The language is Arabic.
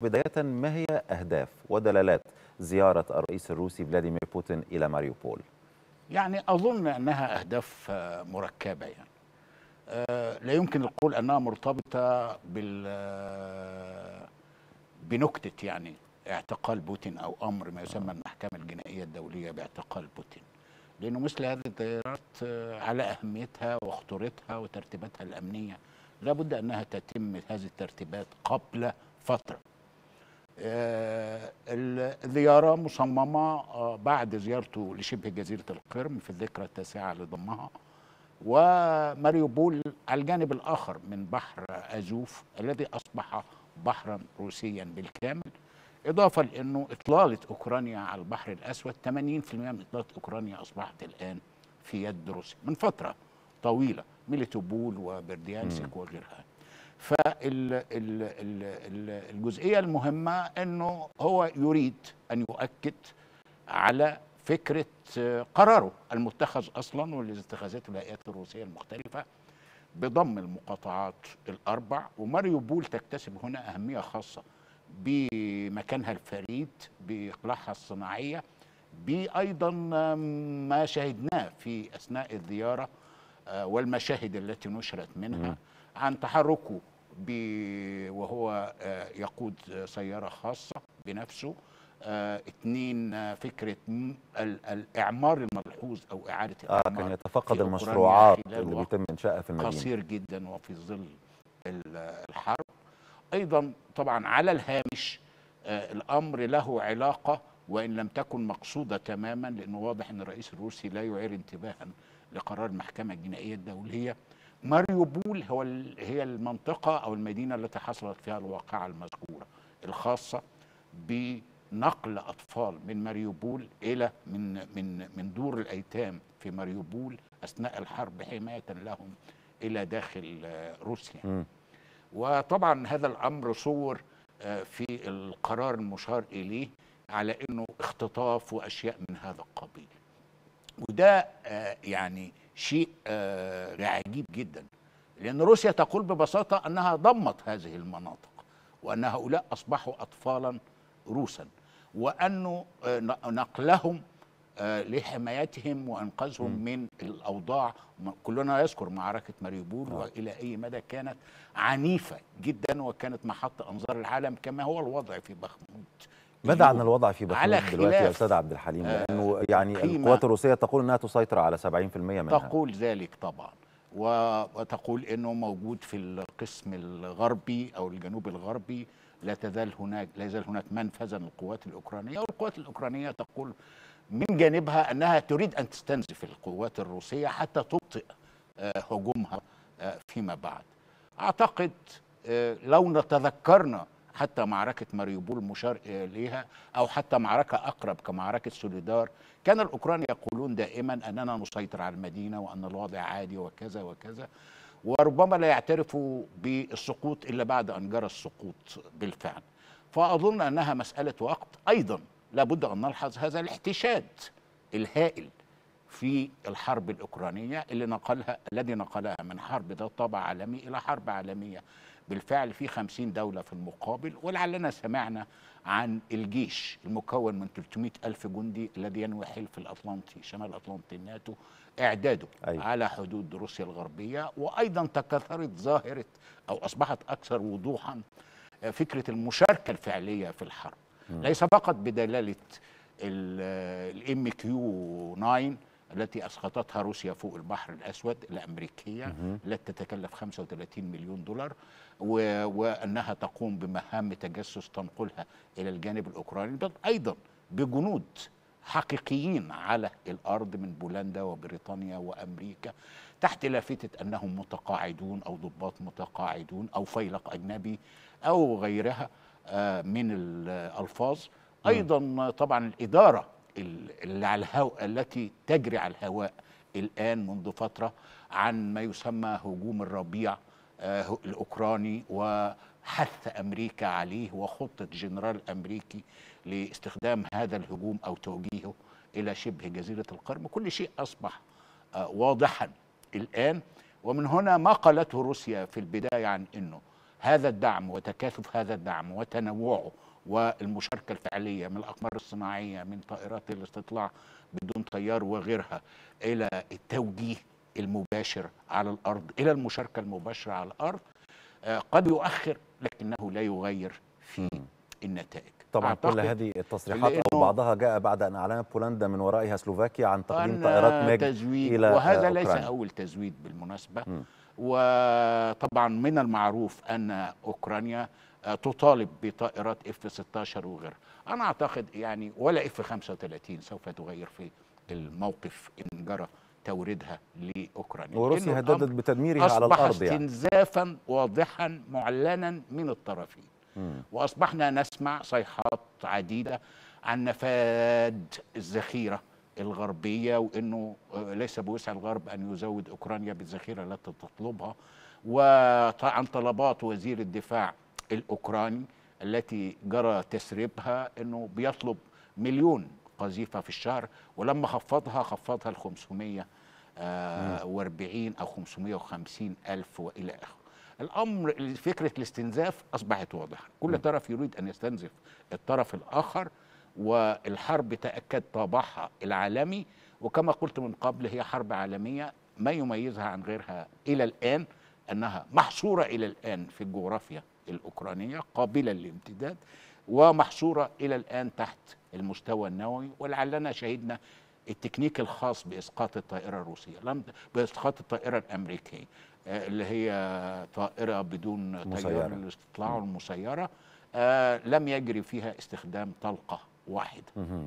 بداية ما هي أهداف ودلالات زيارة الرئيس الروسي فلاديمير بوتين إلى ماريوبول؟ يعني أظن أنها أهداف آه، مركبة يعني آه، لا يمكن القول أنها مرتبطة بال آه، بنكتة يعني اعتقال بوتين أو أمر ما يسمى المحكمة الجنائية الدولية باعتقال بوتين لأنه مثل هذه التيارات على أهميتها وخطورتها وترتيباتها الأمنية لابد أنها تتم هذه الترتيبات قبل فترة آه، الزيارة مصممة آه، بعد زيارته لشبه جزيرة القرم في الذكرى التاسعة لضمها وماريوبول على الجانب الآخر من بحر أزوف الذي أصبح بحرا روسيا بالكامل إضافة لأنه إطلالة أوكرانيا على البحر الأسود 80% من إطلالة أوكرانيا أصبحت الآن في يد روسيا من فترة طويلة ميليتوبول وبرديانسك وغيرها فالجزئية المهمة أنه هو يريد أن يؤكد على فكرة قراره المتخذ أصلا والذي اتخذته الهيئات الروسية المختلفة بضم المقاطعات الأربع وماريوبول تكتسب هنا أهمية خاصة بمكانها الفريد بإقلاعها الصناعية بأيضا ما شاهدناه في أثناء الزيارة آه، والمشاهد التي نشرت منها عن تحركه ب... وهو آه، يقود سيارة خاصة بنفسه اثنين آه، آه، فكرة الإعمار الملحوظ أو إعادة الإعمار آه كان يتفقد المشروعات اللي بيتم إنشائها في المدينة قصير جدا وفي ظل الحرب أيضا طبعا على الهامش الأمر له علاقة وإن لم تكن مقصودة تماما لأنه واضح أن الرئيس الروسي لا يعير انتباها لقرار المحكمة الجنائية الدولية ماريوبول هو هي المنطقة أو المدينة التي حصلت فيها الواقعة المذكورة الخاصة بنقل أطفال من ماريوبول إلى من من من دور الأيتام في ماريوبول أثناء الحرب حماية لهم إلى داخل آه، روسيا م. وطبعا هذا الأمر صور آه، في القرار المشار إليه على أنه اختطاف وأشياء من هذا القبيل وده آه، يعني شيء آه، عجيب جدا لأن روسيا تقول ببساطة أنها ضمت هذه المناطق وأن هؤلاء أصبحوا أطفالا روسا وأن آه، نقلهم آه، لحمايتهم وانقاذهم من الاوضاع كلنا يذكر معركه ماريوبول نعم. والى اي مدى كانت عنيفه جدا وكانت محط انظار العالم كما هو الوضع في بخمود ماذا عن الوضع في بخمود دلوقتي يا استاذ عبد الحليم آه لانه يعني القوات الروسيه تقول انها تسيطر على 70% منها تقول ذلك طبعا وتقول انه موجود في القسم الغربي او الجنوب الغربي لا تزال هناك لا يزال هناك منفذا للقوات الاوكرانيه والقوات الاوكرانيه تقول من جانبها انها تريد ان تستنزف القوات الروسيه حتى تبطئ آه، هجومها آه، فيما بعد اعتقد آه، لو تذكرنا حتى معركة ماريوبول مشار إليها أو حتى معركة أقرب كمعركة سوليدار كان الأوكران يقولون دائما أننا نسيطر على المدينة وأن الوضع عادي وكذا وكذا وربما لا يعترفوا بالسقوط إلا بعد أن جرى السقوط بالفعل فأظن أنها مسألة وقت أيضا لابد أن نلحظ هذا الاحتشاد الهائل في الحرب الأوكرانية اللي نقلها الذي نقلها من حرب ذات طابع عالمي إلى حرب عالمية بالفعل في 50 دولة في المقابل ولعلنا سمعنا عن الجيش المكون من 300 ألف جندي الذي ينوي حلف الأطلنطي شمال أطلنطي الناتو إعداده أيوة. على حدود روسيا الغربية وأيضا تكاثرت ظاهرة أو أصبحت أكثر وضوحا فكرة المشاركة الفعلية في الحرب م. ليس فقط بدلالة الام كيو 9 التي أسقطتها روسيا فوق البحر الأسود الأمريكية التي تتكلف 35 مليون دولار وأنها تقوم بمهام تجسس تنقلها إلى الجانب الأوكراني أيضا بجنود حقيقيين على الأرض من بولندا وبريطانيا وأمريكا تحت لافتة أنهم متقاعدون أو ضباط متقاعدون أو فيلق أجنبي أو غيرها آه، من الألفاظ أيضا طبعا الإدارة اللي على الهواء التي تجري على الهواء الآن منذ فترة عن ما يسمى هجوم الربيع آه، الأوكراني وحث أمريكا عليه وخطة جنرال أمريكي لاستخدام هذا الهجوم أو توجيهه إلى شبه جزيرة القرم كل شيء أصبح آه، واضحا الآن ومن هنا ما قالته روسيا في البداية عن أنه هذا الدعم وتكاثف هذا الدعم وتنوعه والمشاركة الفعلية من الأقمار الصناعية من طائرات الاستطلاع بدون طيار وغيرها إلى التوجيه المباشر على الأرض إلى المشاركة المباشرة على الأرض آه، قد يؤخر لكنه لا يغير في النتائج طبعا كل هذه التصريحات او بعضها جاء بعد ان اعلنت بولندا من ورائها سلوفاكيا عن تقديم طائرات ميج تزويد الى وهذا أوكرانيا. ليس اول تزويد بالمناسبه م. وطبعا من المعروف ان اوكرانيا آه، تطالب بطائرات اف 16 وغيرها انا اعتقد يعني ولا اف 35 سوف تغير في الموقف ان جرى توريدها لاوكرانيا وروسيا هددت بتدميرها على الارض يعني يعني استنزافا واضحا معلنا من الطرفين مم. واصبحنا نسمع صيحات عديده عن نفاد الذخيره الغربيه وانه آه، ليس بوسع الغرب ان يزود اوكرانيا بالذخيره التي تطلبها وعن طلبات وزير الدفاع الأوكراني التي جرى تسريبها أنه بيطلب مليون قذيفة في الشهر ولما خفضها خفضها ل 540 آه، أو 550 ألف وإلى آخره الأمر فكرة الاستنزاف أصبحت واضحة كل طرف يريد أن يستنزف الطرف الآخر والحرب تأكد طابعها العالمي وكما قلت من قبل هي حرب عالمية ما يميزها عن غيرها إلى الآن أنها محصورة إلى الآن في الجغرافيا الأوكرانية قابلة للامتداد ومحصورة إلى الآن تحت المستوى النووي ولعلنا شهدنا التكنيك الخاص بإسقاط الطائرة الروسية لم بإسقاط الطائرة الأمريكية آه، اللي هي طائرة بدون مسيرة. الاستطلاع المسيرة آه لم يجري فيها استخدام طلقة واحدة